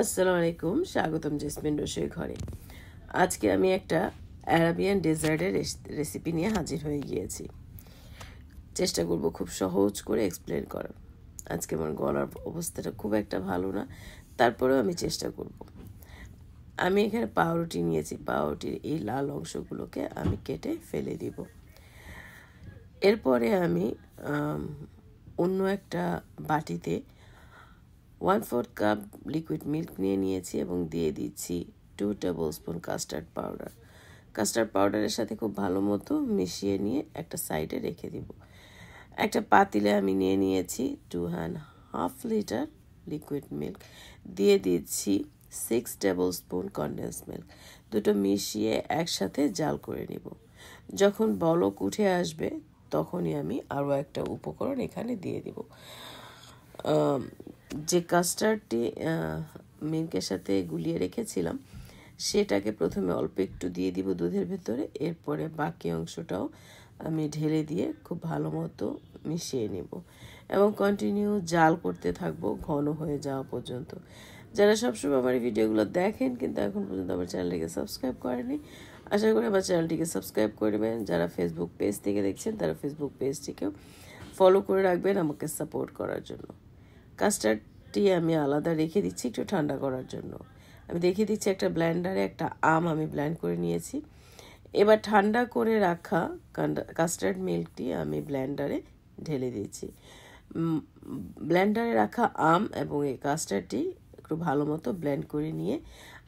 আসসালামু আলাইকুম স্বাগতম জেসমিন রসই ঘরে আজকে আমি একটা অ্যারাবিয়ান ডেজার্টের রেসিপি নিয়ে হাজির হয়ে গিয়েছি চেষ্টা করব খুব সহজ করে এক্সপ্লেন করার আজকে আমার গলার অবস্থাটা খুব একটা ভালো না তারপরেও আমি চেষ্টা করব আমি এখানে পাউরুটি নিয়েছি পাউরুটির এই লাল অংশগুলোকে আমি কেটে ফেলে দিব এরপরে আমি অন্য একটা বাটিতে one fourth cup liquid milk নিয়ে নিয়েছি এবং দিয়ে দিচ্ছি two tablespoon custard powder custard পাউডারের সাথে খুব ভালো মতো মিশিয়ে নিয়ে একটা সাইডে রেখে দিব একটা পাতিলে আমি নিয়ে নিয়েছি two and half litre liquid milk দিয়ে দিচ্ছি six tablespoon condense milk দুটো মিশিয়ে একসাথে জাল করে নিব যখন বলক উঠে আসবে তখনই আমি আরও একটা উপকরণ এখানে দিয়ে দিব যে কাস্টার্ডটি মিল্কের সাথে গুলিয়ে রেখেছিলাম সেটাকে প্রথমে অল্প একটু দিয়ে দিব দুধের ভেতরে এরপরে বাকি অংশটাও আমি ঢেলে দিয়ে খুব ভালো মতো মিশিয়ে নেব এবং কন্টিনিউ জাল করতে থাকবো ঘন হয়ে যাওয়া পর্যন্ত যারা সবসময় আমার ভিডিওগুলো দেখেন কিন্তু এখন পর্যন্ত আমার চ্যানেলটিকে সাবস্ক্রাইব করেনি আশা করি আমার চ্যানেলটিকে সাবস্ক্রাইব করবেন যারা ফেসবুক পেজ থেকে দেখছেন তারা ফেসবুক পেজটিকেও ফলো করে রাখবেন আমাকে সাপোর্ট করার জন্য কাস্টার্ডটি আমি আলাদা রেখে দিচ্ছি একটু ঠান্ডা করার জন্য আমি দেখিয়ে দিচ্ছি একটা ব্ল্যান্ডারে একটা আম আমি ব্ল্যান্ড করে নিয়েছি এবার ঠান্ডা করে রাখা কাস্টার্ড মিল্কটি আমি ব্ল্যান্ডারে ঢেলে দিয়েছি ব্ল্যান্ডারে রাখা আম এবং এই কাস্টার্ডটি একটু ভালো মতো ব্ল্যান্ড করে নিয়ে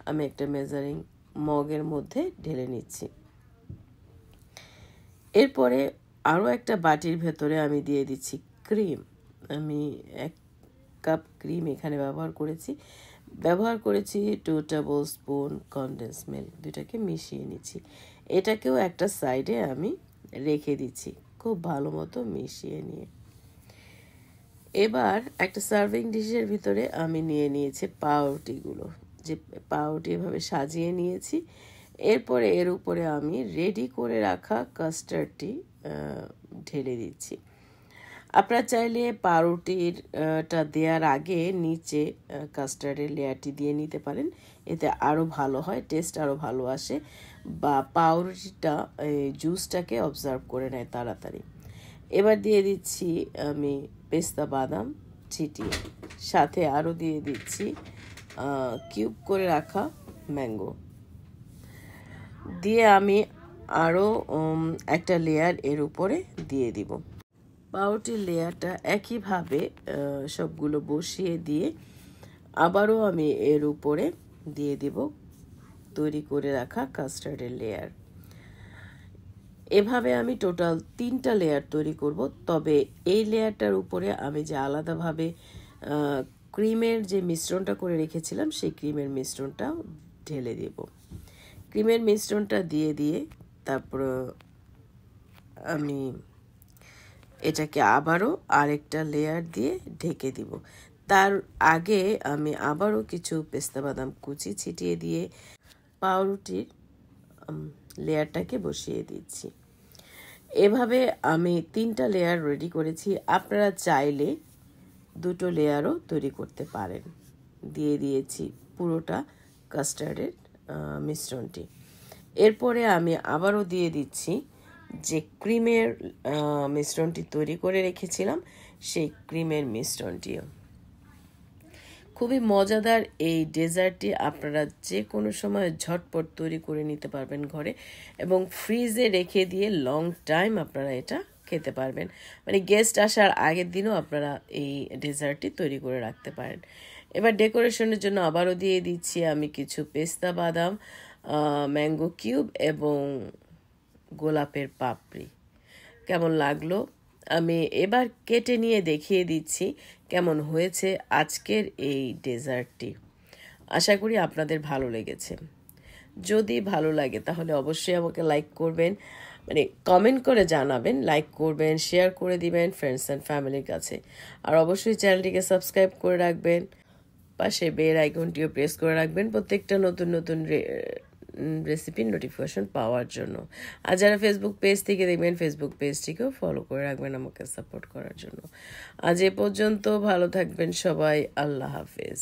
আমি একটা মেজারিং মগের মধ্যে ঢেলে নিচ্ছি এরপরে আরও একটা বাটির ভেতরে আমি দিয়ে দিচ্ছি ক্রিম আমি এক কাপ ক্রিম এখানে ব্যবহার করেছি ব্যবহার করেছি two tablespoon condense milk দুটাকে মিশিয়ে নিচ্ছি এটাকেও একটা সাইডে আমি রেখে দিচ্ছি খুব ভালো মতো মিশিয়ে নিয়ে এবার একটা সার্ভিং ডিশের ভিতরে আমি নিয়ে নিয়েছি পাউরুটিগুলো যে পাউরুটি এভাবে সাজিয়ে নিয়েছি এরপরে এর উপরে আমি রেডি করে রাখা কাস্টার্ডটি ঢেলে দিচ্ছি আপনারা চাইলে পাউরুটির টা দেওয়ার আগে নিচে কাস্টার্ডের লেয়ারটি দিয়ে নিতে পারেন এতে আরও ভালো হয় টেস্ট আরও ভালো আসে বা পাউরুটিটা জুসটাকে অবজার্ভ করে নেয় তাড়াতাড়ি এবার দিয়ে দিচ্ছি আমি পেস্তা বাদাম ছিটিয়ে সাথে আরও দিয়ে দিচ্ছি কিউব করে রাখা ম্যাঙ্গো দিয়ে আমি আরও একটা লেয়ার এর উপরে দিয়ে দিব পাউটির লেয়ারটা একইভাবে সবগুলো বসিয়ে দিয়ে আবারও আমি এর উপরে দিয়ে দেব তৈরি করে রাখা কাস্টার্ডের লেয়ার এভাবে আমি টোটাল তিনটা লেয়ার তৈরি করব তবে এই লেয়ারটার উপরে আমি যে আলাদাভাবে ক্রিমের যে মিশ্রণটা করে রেখেছিলাম সেই ক্রিমের মিশ্রণটাও ঢেলে দেব ক্রিমের মিশ্রণটা দিয়ে দিয়ে তারপর আমি এটাকে আবারও আরেকটা লেয়ার দিয়ে ঢেকে দিব তার আগে আমি আবারও কিছু পেস্তা বাদাম কুচি ছিটিয়ে দিয়ে পাউরুটির লেয়ারটাকে বসিয়ে দিচ্ছি এভাবে আমি তিনটা লেয়ার রেডি করেছি আপনারা চাইলে দুটো লেয়ারও তৈরি করতে পারেন দিয়ে দিয়েছি পুরোটা কাস্টার্ডের মিশ্রণটি এরপরে আমি আবারও দিয়ে দিচ্ছি যে ক্রিমের মিশ্রণটি তৈরি করে রেখেছিলাম সেই ক্রিমের মিশ্রণটিও খুবই মজাদার এই ডেজার্টটি আপনারা যে কোনো সময় ঝটপট তৈরি করে নিতে পারবেন ঘরে এবং ফ্রিজে রেখে দিয়ে লং টাইম আপনারা এটা খেতে পারবেন মানে গেস্ট আসার আগের দিনও আপনারা এই ডেজার্টটি তৈরি করে রাখতে পারেন এবার ডেকোরেশনের জন্য আবারও দিয়ে দিচ্ছি আমি কিছু পেস্তা বাদাম ম্যাঙ্গো কিউব এবং গোলাপের পাপড়ি কেমন লাগলো আমি এবার কেটে নিয়ে দেখিয়ে দিচ্ছি কেমন হয়েছে আজকের এই ডেজার্টটি আশা করি আপনাদের ভালো লেগেছে যদি ভালো লাগে তাহলে অবশ্যই আমাকে লাইক করবেন মানে কমেন্ট করে জানাবেন লাইক করবেন শেয়ার করে দিবেন ফ্রেন্ডস অ্যান্ড ফ্যামিলির কাছে আর অবশ্যই চ্যানেলটিকে সাবস্ক্রাইব করে রাখবেন পাশে বেল আইকনটিও প্রেস করে রাখবেন প্রত্যেকটা নতুন নতুন রেসিপির নোটিফিকেশন পাওয়ার জন্য আর যারা ফেসবুক পেজ থেকে দেখবেন ফেসবুক পেজটিকেও ফলো করে রাখবেন আমাকে সাপোর্ট করার জন্য আজ এ পর্যন্ত ভালো থাকবেন সবাই আল্লাহ হাফেজ